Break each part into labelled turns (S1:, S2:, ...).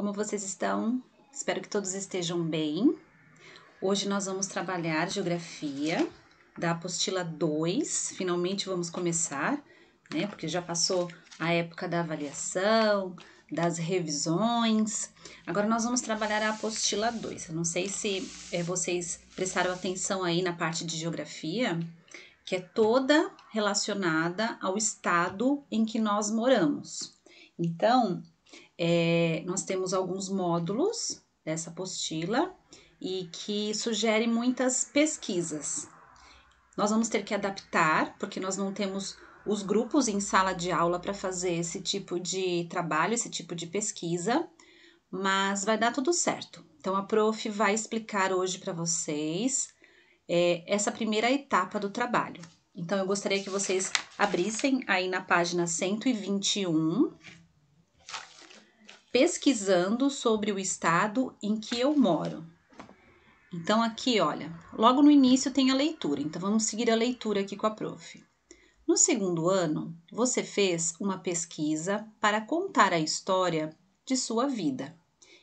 S1: Como vocês estão? Espero que todos estejam bem. Hoje nós vamos trabalhar geografia da apostila 2. Finalmente vamos começar, né? Porque já passou a época da avaliação, das revisões. Agora nós vamos trabalhar a apostila 2. Eu não sei se é, vocês prestaram atenção aí na parte de geografia, que é toda relacionada ao estado em que nós moramos. Então, é, nós temos alguns módulos dessa apostila e que sugere muitas pesquisas. Nós vamos ter que adaptar, porque nós não temos os grupos em sala de aula para fazer esse tipo de trabalho, esse tipo de pesquisa, mas vai dar tudo certo. Então, a prof vai explicar hoje para vocês é, essa primeira etapa do trabalho. Então, eu gostaria que vocês abrissem aí na página 121 pesquisando sobre o estado em que eu moro. Então, aqui, olha, logo no início tem a leitura, então vamos seguir a leitura aqui com a prof. No segundo ano, você fez uma pesquisa para contar a história de sua vida.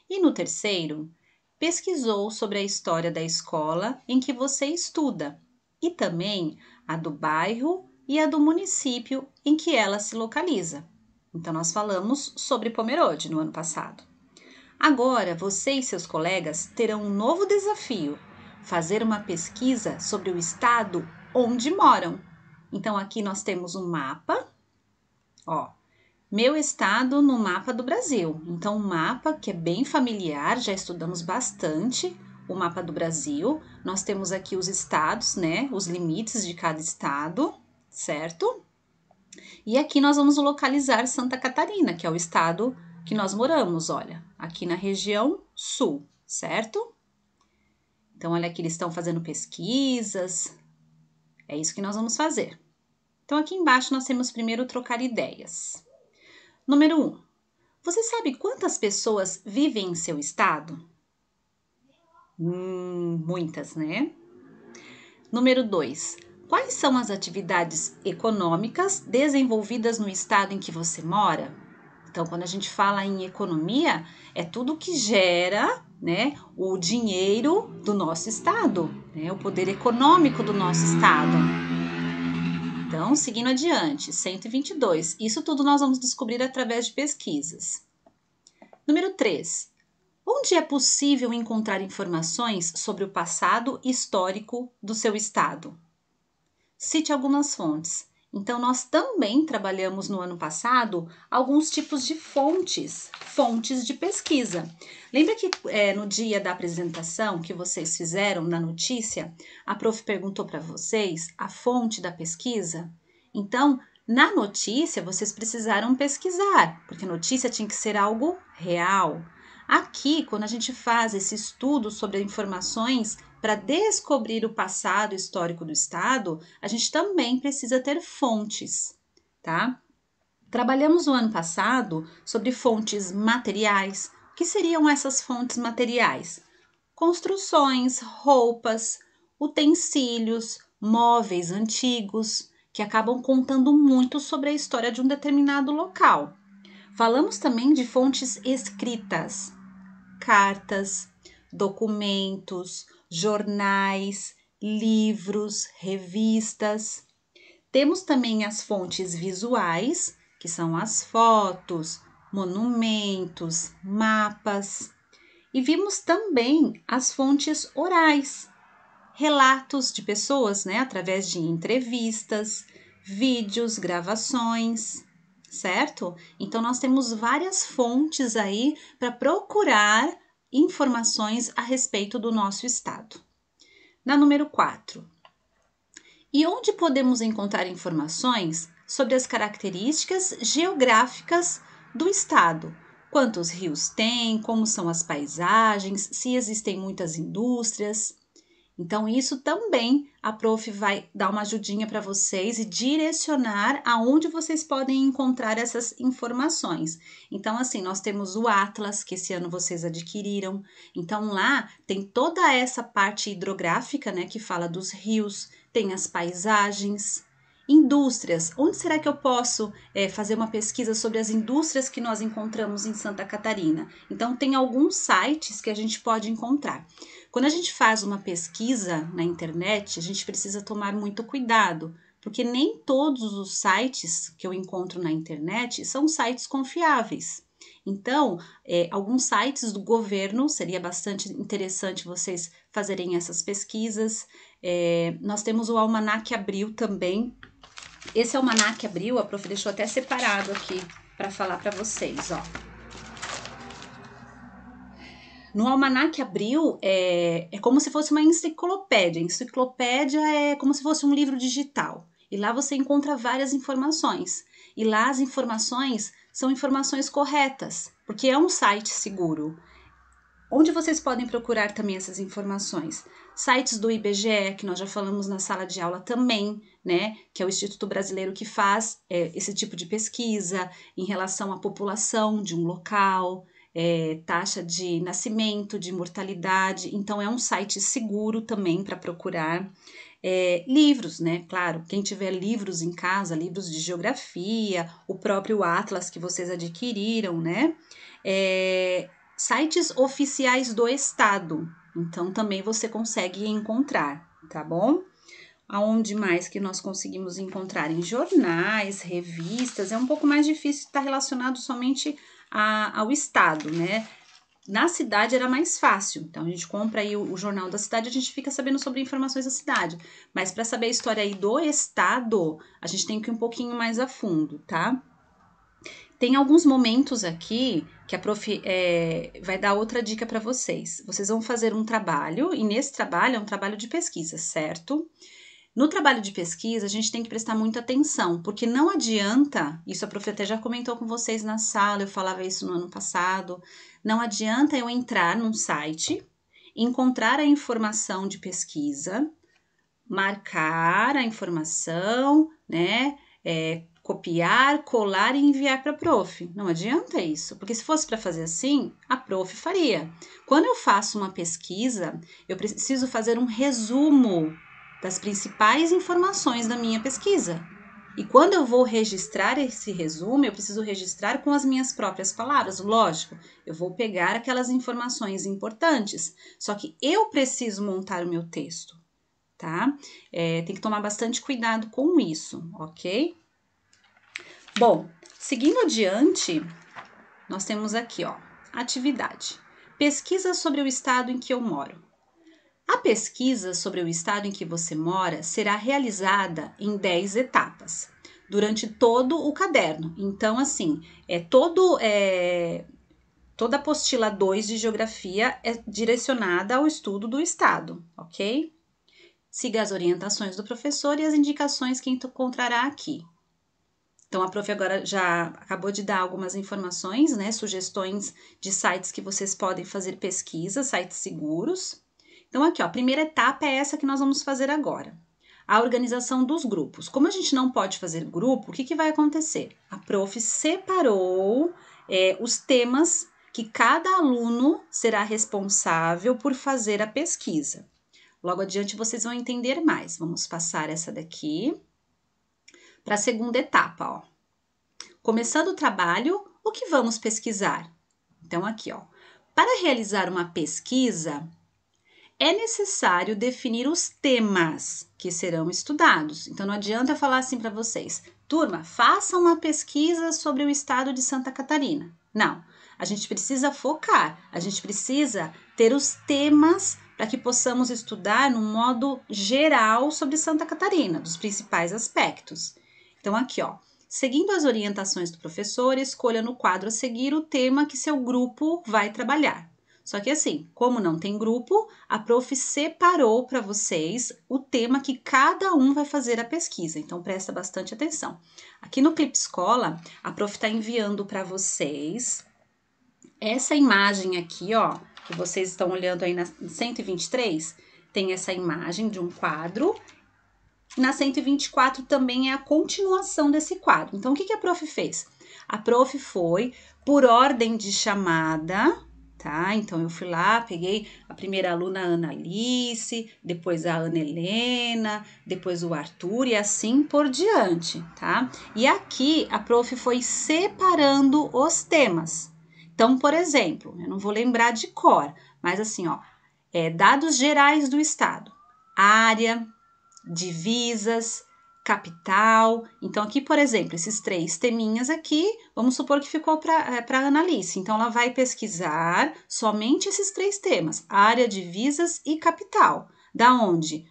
S1: E no terceiro, pesquisou sobre a história da escola em que você estuda e também a do bairro e a do município em que ela se localiza. Então, nós falamos sobre Pomerode no ano passado. Agora, você e seus colegas terão um novo desafio: fazer uma pesquisa sobre o estado onde moram. Então, aqui nós temos um mapa, ó, meu estado no mapa do Brasil. Então, um mapa que é bem familiar, já estudamos bastante o mapa do Brasil. Nós temos aqui os estados, né? Os limites de cada estado, certo? E aqui nós vamos localizar Santa Catarina, que é o estado que nós moramos, olha, aqui na região sul, certo? Então, olha que eles estão fazendo pesquisas. É isso que nós vamos fazer. Então, aqui embaixo nós temos primeiro trocar ideias. Número 1. Um, você sabe quantas pessoas vivem em seu estado? Hum, muitas, né? Número 2. Quais são as atividades econômicas desenvolvidas no estado em que você mora? Então, quando a gente fala em economia, é tudo que gera né, o dinheiro do nosso estado, né, o poder econômico do nosso estado. Então, seguindo adiante, 122. Isso tudo nós vamos descobrir através de pesquisas. Número 3. Onde é possível encontrar informações sobre o passado histórico do seu estado? Cite algumas fontes. Então, nós também trabalhamos no ano passado alguns tipos de fontes, fontes de pesquisa. Lembra que é, no dia da apresentação que vocês fizeram na notícia, a prof perguntou para vocês a fonte da pesquisa? Então, na notícia, vocês precisaram pesquisar, porque notícia tinha que ser algo real. Aqui, quando a gente faz esse estudo sobre informações para descobrir o passado histórico do Estado, a gente também precisa ter fontes, tá? Trabalhamos no ano passado sobre fontes materiais. O que seriam essas fontes materiais? Construções, roupas, utensílios, móveis antigos, que acabam contando muito sobre a história de um determinado local. Falamos também de fontes escritas, cartas, documentos, jornais, livros, revistas. Temos também as fontes visuais, que são as fotos, monumentos, mapas. E vimos também as fontes orais, relatos de pessoas, né, através de entrevistas, vídeos, gravações, certo? Então nós temos várias fontes aí para procurar informações a respeito do nosso estado. Na número 4. E onde podemos encontrar informações sobre as características geográficas do estado? Quantos rios tem, como são as paisagens, se existem muitas indústrias? Então, isso também a prof vai dar uma ajudinha para vocês e direcionar aonde vocês podem encontrar essas informações. Então, assim, nós temos o Atlas, que esse ano vocês adquiriram. Então, lá tem toda essa parte hidrográfica, né, que fala dos rios, tem as paisagens, Indústrias. Onde será que eu posso é, fazer uma pesquisa sobre as indústrias que nós encontramos em Santa Catarina? Então, tem alguns sites que a gente pode encontrar. Quando a gente faz uma pesquisa na internet, a gente precisa tomar muito cuidado, porque nem todos os sites que eu encontro na internet são sites confiáveis. Então, é, alguns sites do governo seria bastante interessante vocês fazerem essas pesquisas. É, nós temos o Almanac Abril também. Esse Almanac Abril, a prof deixou até separado aqui para falar para vocês, ó. No Almanac Abril, é, é como se fosse uma enciclopédia. Enciclopédia é como se fosse um livro digital. E lá você encontra várias informações. E lá as informações são informações corretas, porque é um site seguro. Onde vocês podem procurar também essas informações? Sites do IBGE, que nós já falamos na sala de aula também, né? Que é o Instituto Brasileiro que faz é, esse tipo de pesquisa em relação à população de um local é, taxa de nascimento, de mortalidade. Então, é um site seguro também para procurar. É, livros, né? Claro, quem tiver livros em casa, livros de geografia, o próprio Atlas que vocês adquiriram, né? É, sites oficiais do Estado. Então, também você consegue encontrar, tá bom? Aonde mais que nós conseguimos encontrar? Em jornais, revistas. É um pouco mais difícil estar tá relacionado somente a, ao estado, né? Na cidade era mais fácil, então a gente compra aí o, o jornal da cidade, a gente fica sabendo sobre informações da cidade. Mas para saber a história aí do estado, a gente tem que ir um pouquinho mais a fundo, tá? Tem alguns momentos aqui que a prof é, vai dar outra dica para vocês. Vocês vão fazer um trabalho, e nesse trabalho é um trabalho de pesquisa, certo? Certo? No trabalho de pesquisa, a gente tem que prestar muita atenção, porque não adianta, isso a Profeta já comentou com vocês na sala, eu falava isso no ano passado, não adianta eu entrar num site, encontrar a informação de pesquisa, marcar a informação, né? É, copiar, colar e enviar para a prof. Não adianta isso, porque se fosse para fazer assim, a prof faria. Quando eu faço uma pesquisa, eu preciso fazer um resumo das principais informações da minha pesquisa. E quando eu vou registrar esse resumo, eu preciso registrar com as minhas próprias palavras, lógico. Eu vou pegar aquelas informações importantes, só que eu preciso montar o meu texto, tá? É, tem que tomar bastante cuidado com isso, ok? Bom, seguindo adiante, nós temos aqui, ó, atividade. Pesquisa sobre o estado em que eu moro. A pesquisa sobre o estado em que você mora será realizada em 10 etapas durante todo o caderno. Então, assim, é todo. É, toda a apostila 2 de geografia é direcionada ao estudo do estado, ok? Siga as orientações do professor e as indicações que encontrará aqui. Então, a prof agora já acabou de dar algumas informações, né? Sugestões de sites que vocês podem fazer pesquisa, sites seguros. Então, aqui, ó, a primeira etapa é essa que nós vamos fazer agora. A organização dos grupos. Como a gente não pode fazer grupo, o que, que vai acontecer? A prof separou é, os temas que cada aluno será responsável por fazer a pesquisa. Logo adiante vocês vão entender mais. Vamos passar essa daqui para a segunda etapa, ó. Começando o trabalho, o que vamos pesquisar? Então aqui, ó. Para realizar uma pesquisa, é necessário definir os temas que serão estudados. Então não adianta eu falar assim para vocês, turma, faça uma pesquisa sobre o estado de Santa Catarina. Não, a gente precisa focar, a gente precisa ter os temas para que possamos estudar no modo geral sobre Santa Catarina, dos principais aspectos. Então aqui, ó, seguindo as orientações do professor, escolha no quadro a seguir o tema que seu grupo vai trabalhar. Só que assim, como não tem grupo, a prof separou para vocês o tema que cada um vai fazer a pesquisa. Então presta bastante atenção. Aqui no Clip Escola, a prof está enviando para vocês essa imagem aqui, ó, que vocês estão olhando aí na 123, tem essa imagem de um quadro na 124 também é a continuação desse quadro. Então, o que, que a prof fez? A prof foi, por ordem de chamada, tá? Então eu fui lá, peguei a primeira aluna a Ana Alice, depois a Ana Helena, depois o Arthur e assim por diante, tá? E aqui a prof foi separando os temas. Então, por exemplo, eu não vou lembrar de cor, mas assim, ó, é, dados gerais do estado, área, divisas, capital. Então, aqui, por exemplo, esses três teminhas aqui, vamos supor que ficou para é, a Analice. Então, ela vai pesquisar somente esses três temas: área, divisas e capital. Da onde?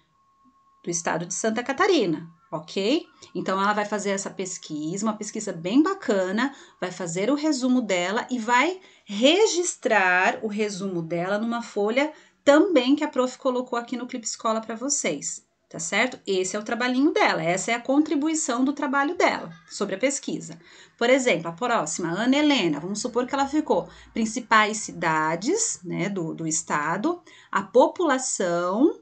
S1: Do estado de Santa Catarina, ok? Então, ela vai fazer essa pesquisa, uma pesquisa bem bacana, vai fazer o resumo dela e vai registrar o resumo dela numa folha também que a prof colocou aqui no Clip Escola para vocês tá certo? Esse é o trabalhinho dela, essa é a contribuição do trabalho dela sobre a pesquisa. Por exemplo, a próxima, Ana Helena, vamos supor que ela ficou principais cidades, né, do, do estado, a população,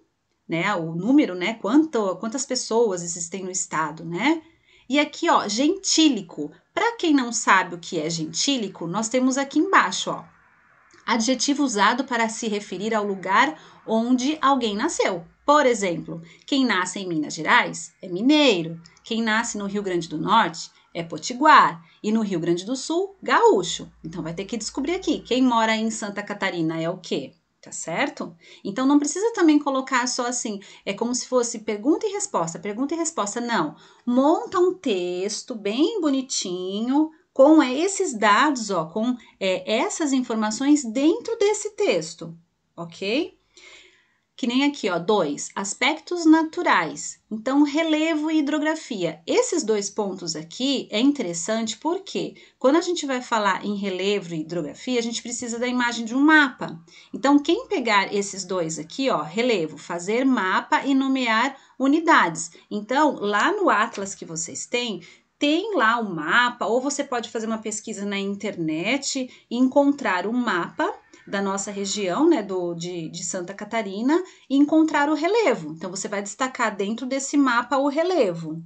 S1: né, o número, né, quanto, quantas pessoas existem no estado, né? E aqui, ó, gentílico. Para quem não sabe o que é gentílico, nós temos aqui embaixo, ó, adjetivo usado para se referir ao lugar onde alguém nasceu. Por exemplo, quem nasce em Minas Gerais é mineiro, quem nasce no Rio Grande do Norte é potiguar e no Rio Grande do Sul, gaúcho. Então vai ter que descobrir aqui quem mora em Santa Catarina é o quê? Tá certo? Então não precisa também colocar só assim, é como se fosse pergunta e resposta, pergunta e resposta, não. Monta um texto bem bonitinho com é, esses dados, ó, com é, essas informações dentro desse texto, ok? que nem aqui, ó, dois, aspectos naturais. Então, relevo e hidrografia. Esses dois pontos aqui é interessante porque quando a gente vai falar em relevo e hidrografia, a gente precisa da imagem de um mapa. Então, quem pegar esses dois aqui, ó, relevo, fazer mapa e nomear unidades. Então, lá no atlas que vocês têm, tem lá o um mapa, ou você pode fazer uma pesquisa na internet e encontrar o um mapa da nossa região, né, do, de, de Santa Catarina, e encontrar o relevo. Então, você vai destacar dentro desse mapa o relevo.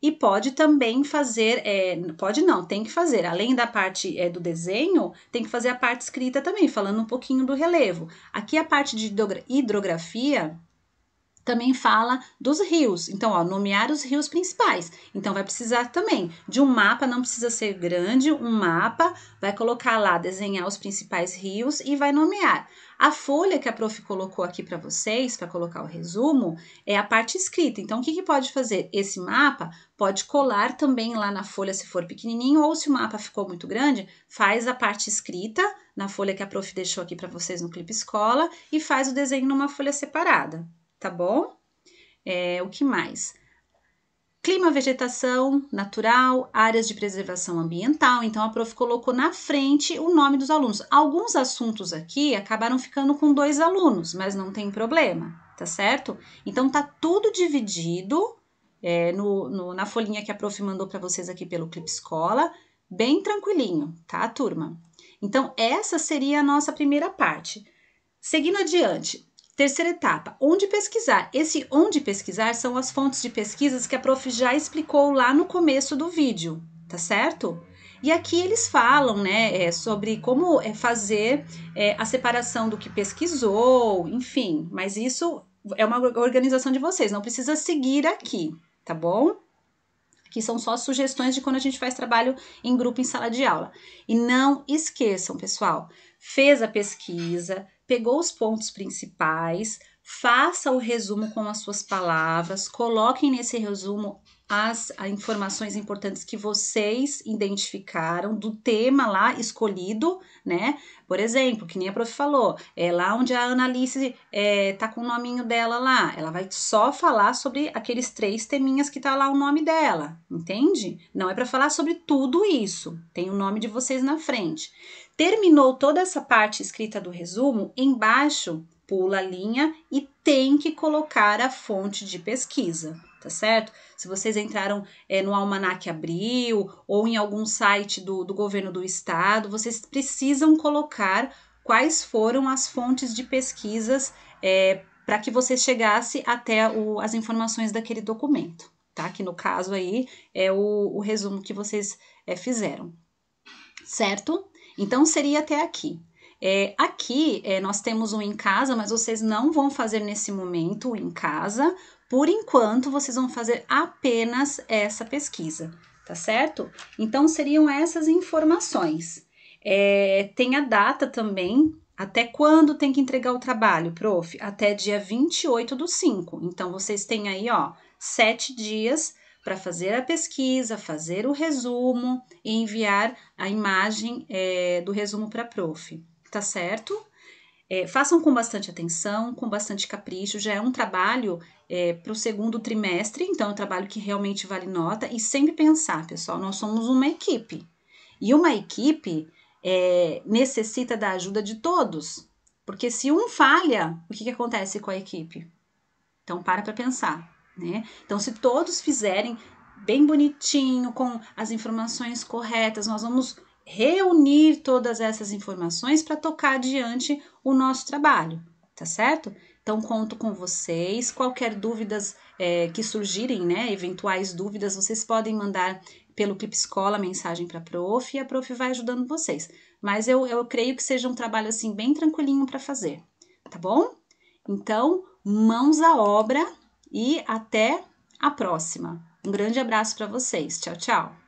S1: E pode também fazer, é, pode não, tem que fazer, além da parte é, do desenho, tem que fazer a parte escrita também, falando um pouquinho do relevo. Aqui a parte de hidrografia, também fala dos rios. Então, ó, nomear os rios principais. Então, vai precisar também de um mapa, não precisa ser grande, um mapa, vai colocar lá, desenhar os principais rios e vai nomear. A folha que a prof colocou aqui para vocês, para colocar o resumo, é a parte escrita. Então, o que, que pode fazer? Esse mapa pode colar também lá na folha, se for pequenininho, ou se o mapa ficou muito grande, faz a parte escrita na folha que a prof deixou aqui para vocês no Clipe Escola e faz o desenho numa folha separada tá bom? É, o que mais? Clima, vegetação natural, áreas de preservação ambiental. Então, a prof colocou na frente o nome dos alunos. Alguns assuntos aqui acabaram ficando com dois alunos, mas não tem problema, tá certo? Então, tá tudo dividido é, no, no, na folhinha que a prof mandou para vocês aqui pelo Clip Escola, bem tranquilinho, tá, turma? Então, essa seria a nossa primeira parte. Seguindo adiante, Terceira etapa, onde pesquisar. Esse onde pesquisar são as fontes de pesquisas que a prof já explicou lá no começo do vídeo, tá certo? E aqui eles falam, né, é, sobre como é fazer é, a separação do que pesquisou, enfim, mas isso é uma organização de vocês, não precisa seguir aqui, tá bom? que são só sugestões de quando a gente faz trabalho em grupo em sala de aula. E não esqueçam, pessoal, fez a pesquisa, pegou os pontos principais, faça o resumo com as suas palavras, coloquem nesse resumo as informações importantes que vocês identificaram do tema lá escolhido, né? Por exemplo, que nem a prof falou, é lá onde a Analice é, tá com o nominho dela lá, ela vai só falar sobre aqueles três teminhas que tá lá o nome dela, entende? Não é para falar sobre tudo isso, tem o nome de vocês na frente. Terminou toda essa parte escrita do resumo, embaixo pula a linha e tem que colocar a fonte de pesquisa tá certo? Se vocês entraram é, no Almanac Abril ou em algum site do, do governo do estado, vocês precisam colocar quais foram as fontes de pesquisas é, eh, para que você chegasse até o, as informações daquele documento, tá? Que no caso aí é o, o resumo que vocês é, fizeram, certo? Então seria até aqui. É, aqui é, nós temos um em casa, mas vocês não vão fazer nesse momento o em casa. Por enquanto, vocês vão fazer apenas essa pesquisa, tá certo? Então, seriam essas informações. É, tem a data também, até quando tem que entregar o trabalho, prof? Até dia 28 do 5. Então, vocês têm aí, ó, sete dias para fazer a pesquisa, fazer o resumo e enviar a imagem é, do resumo para a prof tá certo? É, façam com bastante atenção, com bastante capricho. Já é um trabalho é, para o segundo trimestre, então é um trabalho que realmente vale nota. E sempre pensar, pessoal, nós somos uma equipe. E uma equipe é, necessita da ajuda de todos. Porque se um falha, o que, que acontece com a equipe? Então, para para pensar. Né? Então, se todos fizerem bem bonitinho, com as informações corretas, nós vamos reunir todas essas informações para tocar adiante o nosso trabalho, tá certo? Então, conto com vocês. Qualquer dúvidas é, que surgirem, né? Eventuais dúvidas, vocês podem mandar pelo Clip Escola mensagem para a prof e a prof vai ajudando vocês. Mas eu, eu creio que seja um trabalho assim bem tranquilinho para fazer, tá bom? Então, mãos à obra e até a próxima. Um grande abraço para vocês. Tchau, tchau.